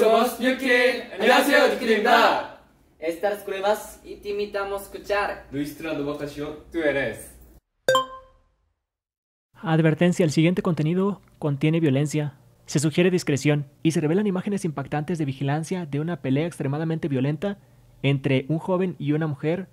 somos escuchar. tú eres. Advertencia, el siguiente contenido contiene violencia. Se sugiere discreción y se revelan imágenes impactantes de vigilancia de una pelea extremadamente violenta entre un joven y una mujer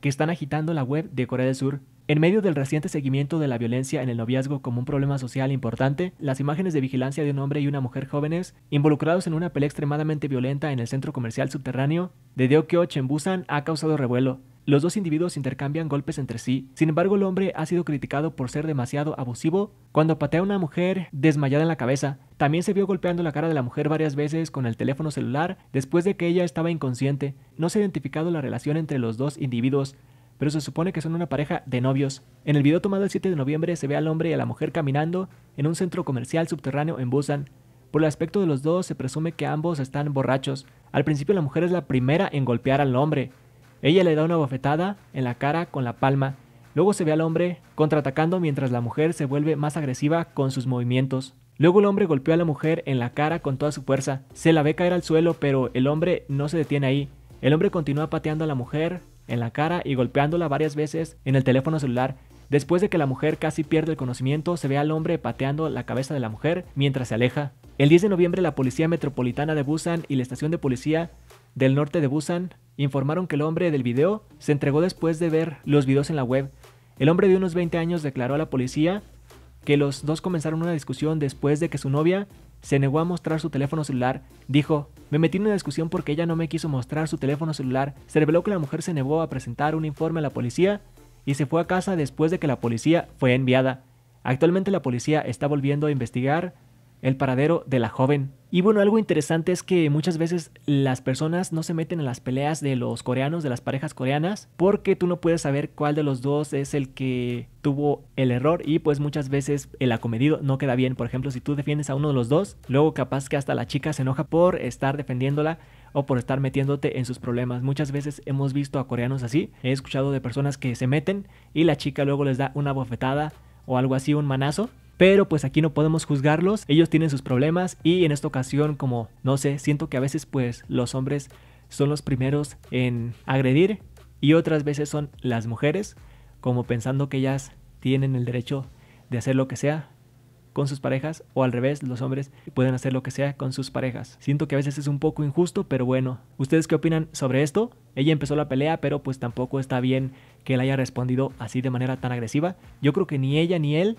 que están agitando la web de Corea del Sur. En medio del reciente seguimiento de la violencia en el noviazgo como un problema social importante, las imágenes de vigilancia de un hombre y una mujer jóvenes involucrados en una pelea extremadamente violenta en el centro comercial subterráneo de Deokyoch en Busan ha causado revuelo. Los dos individuos intercambian golpes entre sí, sin embargo el hombre ha sido criticado por ser demasiado abusivo cuando patea a una mujer desmayada en la cabeza. También se vio golpeando la cara de la mujer varias veces con el teléfono celular después de que ella estaba inconsciente. No se ha identificado la relación entre los dos individuos, pero se supone que son una pareja de novios. En el video tomado el 7 de noviembre se ve al hombre y a la mujer caminando en un centro comercial subterráneo en Busan. Por el aspecto de los dos se presume que ambos están borrachos. Al principio la mujer es la primera en golpear al hombre. Ella le da una bofetada en la cara con la palma. Luego se ve al hombre contraatacando mientras la mujer se vuelve más agresiva con sus movimientos. Luego el hombre golpeó a la mujer en la cara con toda su fuerza. Se la ve caer al suelo, pero el hombre no se detiene ahí. El hombre continúa pateando a la mujer, en la cara y golpeándola varias veces en el teléfono celular. Después de que la mujer casi pierde el conocimiento, se ve al hombre pateando la cabeza de la mujer mientras se aleja. El 10 de noviembre la Policía Metropolitana de Busan y la Estación de Policía del Norte de Busan informaron que el hombre del video se entregó después de ver los videos en la web. El hombre de unos 20 años declaró a la policía que los dos comenzaron una discusión después de que su novia se negó a mostrar su teléfono celular, dijo, me metí en una discusión porque ella no me quiso mostrar su teléfono celular, se reveló que la mujer se negó a presentar un informe a la policía y se fue a casa después de que la policía fue enviada. Actualmente la policía está volviendo a investigar el paradero de la joven. Y bueno, algo interesante es que muchas veces las personas no se meten en las peleas de los coreanos, de las parejas coreanas, porque tú no puedes saber cuál de los dos es el que tuvo el error y pues muchas veces el acomedido no queda bien. Por ejemplo, si tú defiendes a uno de los dos, luego capaz que hasta la chica se enoja por estar defendiéndola o por estar metiéndote en sus problemas. Muchas veces hemos visto a coreanos así. He escuchado de personas que se meten y la chica luego les da una bofetada o algo así, un manazo, pero pues aquí no podemos juzgarlos, ellos tienen sus problemas y en esta ocasión como no sé, siento que a veces pues los hombres son los primeros en agredir y otras veces son las mujeres, como pensando que ellas tienen el derecho de hacer lo que sea con sus parejas o al revés, los hombres pueden hacer lo que sea con sus parejas. Siento que a veces es un poco injusto, pero bueno, ¿ustedes qué opinan sobre esto? Ella empezó la pelea, pero pues tampoco está bien que él haya respondido así de manera tan agresiva. Yo creo que ni ella ni él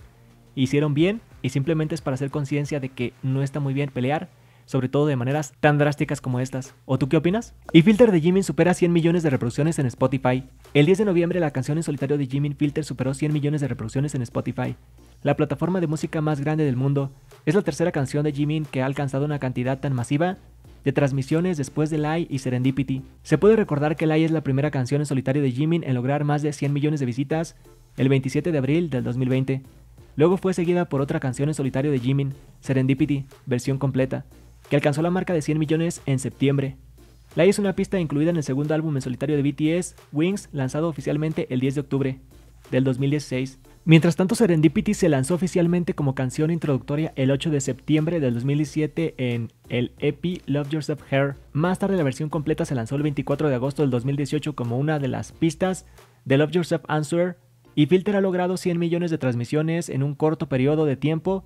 hicieron bien y simplemente es para hacer conciencia de que no está muy bien pelear, sobre todo de maneras tan drásticas como estas. ¿O tú qué opinas? Y Filter de Jimin supera 100 millones de reproducciones en Spotify. El 10 de noviembre la canción en solitario de Jimin Filter superó 100 millones de reproducciones en Spotify, la plataforma de música más grande del mundo. Es la tercera canción de Jimin que ha alcanzado una cantidad tan masiva de transmisiones después de Lai y Serendipity. Se puede recordar que Lai es la primera canción en solitario de Jimin en lograr más de 100 millones de visitas el 27 de abril del 2020. Luego fue seguida por otra canción en solitario de Jimin, Serendipity, versión completa, que alcanzó la marca de 100 millones en septiembre. La hizo una pista incluida en el segundo álbum en solitario de BTS, Wings, lanzado oficialmente el 10 de octubre del 2016. Mientras tanto, Serendipity se lanzó oficialmente como canción introductoria el 8 de septiembre del 2017 en el EP Love Yourself Hair. Más tarde, la versión completa se lanzó el 24 de agosto del 2018 como una de las pistas de Love Yourself Answer y Filter ha logrado 100 millones de transmisiones en un corto periodo de tiempo,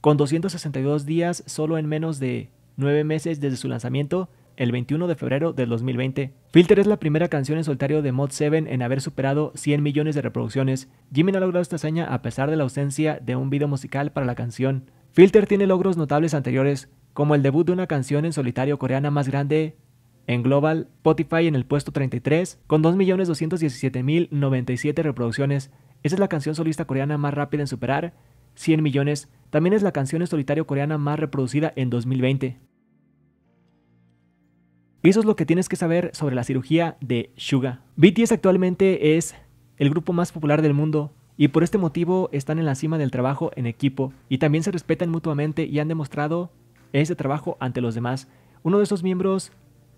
con 262 días solo en menos de 9 meses desde su lanzamiento el 21 de febrero del 2020. Filter es la primera canción en solitario de Mod 7 en haber superado 100 millones de reproducciones. Jimin ha logrado esta hazaña a pesar de la ausencia de un video musical para la canción. Filter tiene logros notables anteriores, como el debut de una canción en solitario coreana más grande en global, Spotify en el puesto 33 con 2.217.097 reproducciones. Esa es la canción solista coreana más rápida en superar 100 millones. También es la canción en solitario coreana más reproducida en 2020. Y eso es lo que tienes que saber sobre la cirugía de Suga. BTS actualmente es el grupo más popular del mundo y por este motivo están en la cima del trabajo en equipo y también se respetan mutuamente y han demostrado ese trabajo ante los demás. Uno de esos miembros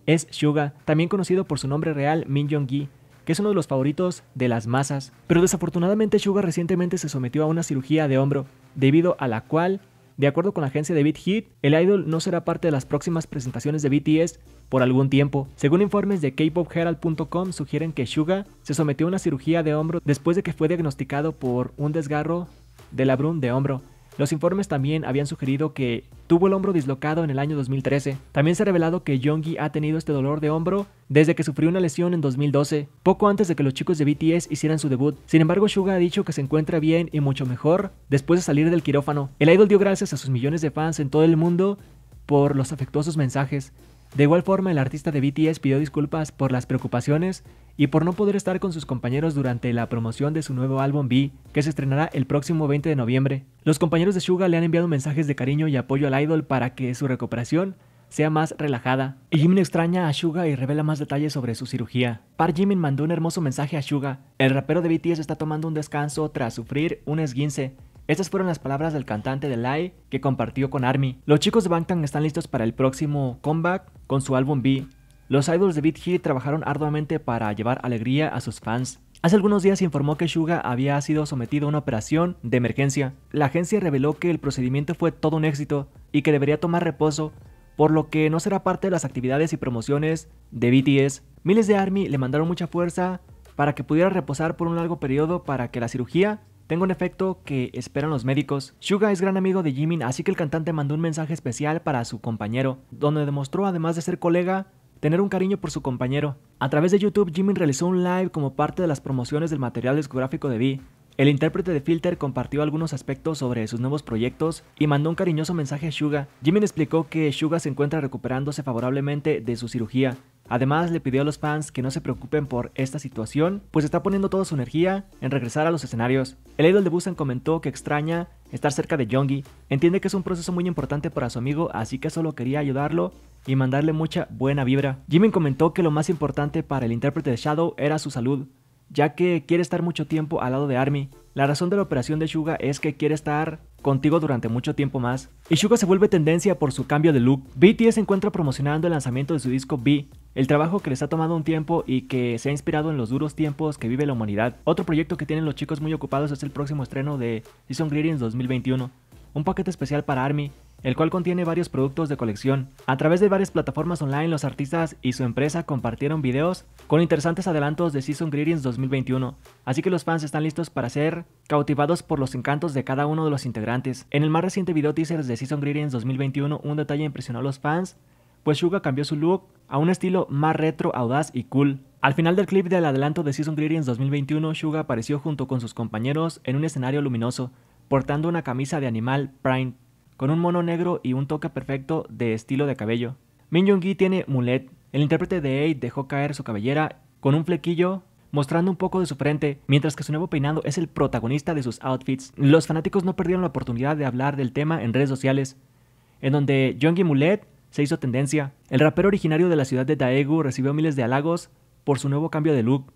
es Suga, también conocido por su nombre real Min Jong-gi, que es uno de los favoritos de las masas, pero desafortunadamente Suga recientemente se sometió a una cirugía de hombro, debido a la cual, de acuerdo con la agencia de Beat Hit, el idol no será parte de las próximas presentaciones de BTS por algún tiempo. Según informes de kpopherald.com sugieren que Suga se sometió a una cirugía de hombro después de que fue diagnosticado por un desgarro de labrum de hombro. Los informes también habían sugerido que Tuvo el hombro dislocado en el año 2013. También se ha revelado que Yongi ha tenido este dolor de hombro desde que sufrió una lesión en 2012, poco antes de que los chicos de BTS hicieran su debut. Sin embargo, Suga ha dicho que se encuentra bien y mucho mejor después de salir del quirófano. El idol dio gracias a sus millones de fans en todo el mundo por los afectuosos mensajes, de igual forma, el artista de BTS pidió disculpas por las preocupaciones y por no poder estar con sus compañeros durante la promoción de su nuevo álbum B, que se estrenará el próximo 20 de noviembre. Los compañeros de Suga le han enviado mensajes de cariño y apoyo al idol para que su recuperación sea más relajada. Y Jimin extraña a Suga y revela más detalles sobre su cirugía. Park Jimin mandó un hermoso mensaje a Suga. El rapero de BTS está tomando un descanso tras sufrir un esguince. Estas fueron las palabras del cantante de Lai que compartió con Army. Los chicos de Bangtan están listos para el próximo comeback con su álbum B, los idols de BTS trabajaron arduamente para llevar alegría a sus fans. Hace algunos días se informó que Suga había sido sometido a una operación de emergencia. La agencia reveló que el procedimiento fue todo un éxito y que debería tomar reposo, por lo que no será parte de las actividades y promociones de BTS. Miles de ARMY le mandaron mucha fuerza para que pudiera reposar por un largo periodo para que la cirugía tengo un efecto que esperan los médicos. Suga es gran amigo de Jimin, así que el cantante mandó un mensaje especial para su compañero, donde demostró, además de ser colega, tener un cariño por su compañero. A través de YouTube, Jimin realizó un live como parte de las promociones del material discográfico de V. El intérprete de Filter compartió algunos aspectos sobre sus nuevos proyectos y mandó un cariñoso mensaje a Suga. Jimin explicó que Suga se encuentra recuperándose favorablemente de su cirugía, Además, le pidió a los fans que no se preocupen por esta situación, pues está poniendo toda su energía en regresar a los escenarios. El idol de Busan comentó que extraña estar cerca de Jongi. entiende que es un proceso muy importante para su amigo, así que solo quería ayudarlo y mandarle mucha buena vibra. Jimin comentó que lo más importante para el intérprete de Shadow era su salud, ya que quiere estar mucho tiempo al lado de Army, la razón de la operación de Suga es que quiere estar contigo durante mucho tiempo más. Y Shuga se vuelve tendencia por su cambio de look. BTS se encuentra promocionando el lanzamiento de su disco B, el trabajo que les ha tomado un tiempo y que se ha inspirado en los duros tiempos que vive la humanidad. Otro proyecto que tienen los chicos muy ocupados es el próximo estreno de Season Greetings 2021 un paquete especial para ARMY, el cual contiene varios productos de colección. A través de varias plataformas online, los artistas y su empresa compartieron videos con interesantes adelantos de Season Greetings 2021, así que los fans están listos para ser cautivados por los encantos de cada uno de los integrantes. En el más reciente video teaser de Season Greetings 2021, un detalle impresionó a los fans, pues Suga cambió su look a un estilo más retro, audaz y cool. Al final del clip del adelanto de Season Greetings 2021, Suga apareció junto con sus compañeros en un escenario luminoso, portando una camisa de animal prime, con un mono negro y un toque perfecto de estilo de cabello. Min jong tiene mulet, el intérprete de Aid dejó caer su cabellera con un flequillo mostrando un poco de su frente, mientras que su nuevo peinado es el protagonista de sus outfits. Los fanáticos no perdieron la oportunidad de hablar del tema en redes sociales, en donde Jonggi Mulet se hizo tendencia. El rapero originario de la ciudad de Daegu recibió miles de halagos por su nuevo cambio de look,